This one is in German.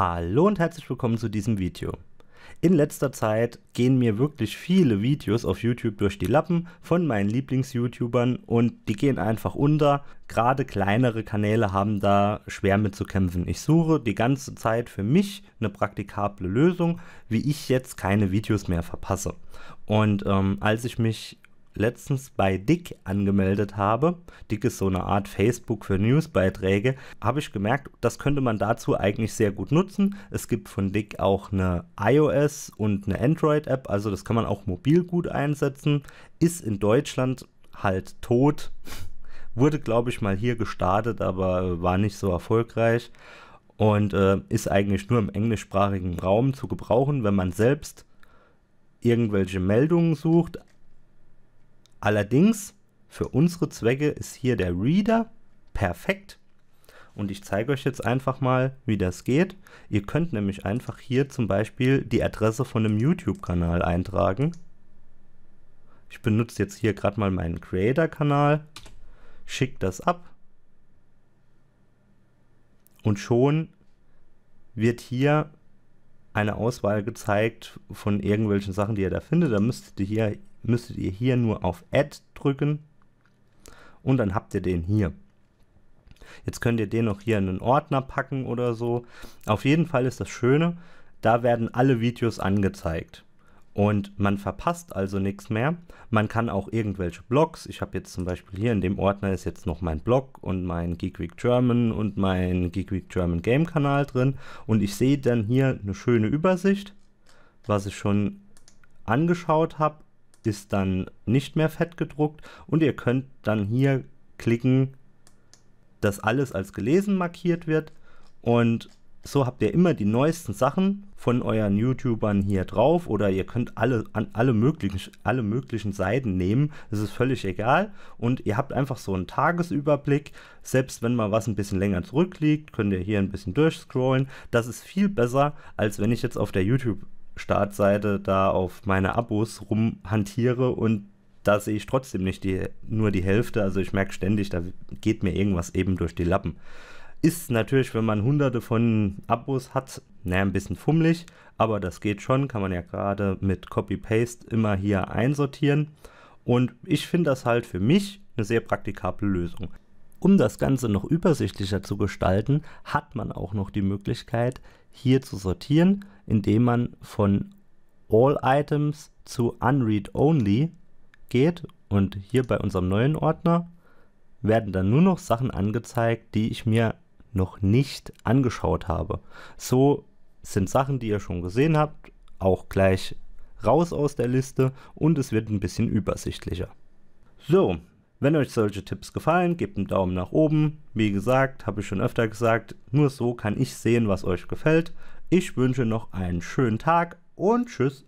Hallo und herzlich willkommen zu diesem Video. In letzter Zeit gehen mir wirklich viele Videos auf YouTube durch die Lappen von meinen Lieblings-YouTubern und die gehen einfach unter. Gerade kleinere Kanäle haben da schwer mit zu kämpfen. Ich suche die ganze Zeit für mich eine praktikable Lösung, wie ich jetzt keine Videos mehr verpasse. Und ähm, als ich mich letztens bei Dick angemeldet habe, Dick ist so eine Art Facebook für Newsbeiträge, habe ich gemerkt, das könnte man dazu eigentlich sehr gut nutzen. Es gibt von Dick auch eine iOS und eine Android-App, also das kann man auch mobil gut einsetzen. Ist in Deutschland halt tot. Wurde, glaube ich, mal hier gestartet, aber war nicht so erfolgreich. Und äh, ist eigentlich nur im englischsprachigen Raum zu gebrauchen, wenn man selbst irgendwelche Meldungen sucht, Allerdings für unsere Zwecke ist hier der Reader perfekt. Und ich zeige euch jetzt einfach mal, wie das geht. Ihr könnt nämlich einfach hier zum Beispiel die Adresse von einem YouTube-Kanal eintragen. Ich benutze jetzt hier gerade mal meinen Creator-Kanal, schicke das ab und schon wird hier eine Auswahl gezeigt von irgendwelchen Sachen, die ihr da findet. Da müsstet ihr hier müsstet ihr hier nur auf Add drücken und dann habt ihr den hier. Jetzt könnt ihr den noch hier in einen Ordner packen oder so. Auf jeden Fall ist das Schöne, da werden alle Videos angezeigt. Und man verpasst also nichts mehr. Man kann auch irgendwelche Blogs, ich habe jetzt zum Beispiel hier in dem Ordner ist jetzt noch mein Blog und mein Geek Week German und mein Geek Week German Game Kanal drin. Und ich sehe dann hier eine schöne Übersicht, was ich schon angeschaut habe ist dann nicht mehr fett gedruckt und ihr könnt dann hier klicken, dass alles als gelesen markiert wird und so habt ihr immer die neuesten Sachen von euren YouTubern hier drauf oder ihr könnt alle an alle möglichen, alle möglichen Seiten nehmen. Das ist völlig egal. Und ihr habt einfach so einen Tagesüberblick. Selbst wenn mal was ein bisschen länger zurückliegt, könnt ihr hier ein bisschen durchscrollen. Das ist viel besser, als wenn ich jetzt auf der YouTube Startseite da auf meine Abos rumhantiere und da sehe ich trotzdem nicht die, nur die Hälfte. Also ich merke ständig, da geht mir irgendwas eben durch die Lappen. Ist natürlich, wenn man hunderte von Abos hat, naja, ein bisschen fummelig, aber das geht schon, kann man ja gerade mit Copy-Paste immer hier einsortieren. Und ich finde das halt für mich eine sehr praktikable Lösung. Um das Ganze noch übersichtlicher zu gestalten, hat man auch noch die Möglichkeit, hier zu sortieren, indem man von All Items zu Unread Only geht und hier bei unserem neuen Ordner werden dann nur noch Sachen angezeigt, die ich mir noch nicht angeschaut habe. So sind Sachen, die ihr schon gesehen habt, auch gleich raus aus der Liste und es wird ein bisschen übersichtlicher. So, wenn euch solche Tipps gefallen, gebt einen Daumen nach oben. Wie gesagt, habe ich schon öfter gesagt, nur so kann ich sehen, was euch gefällt. Ich wünsche noch einen schönen Tag und tschüss.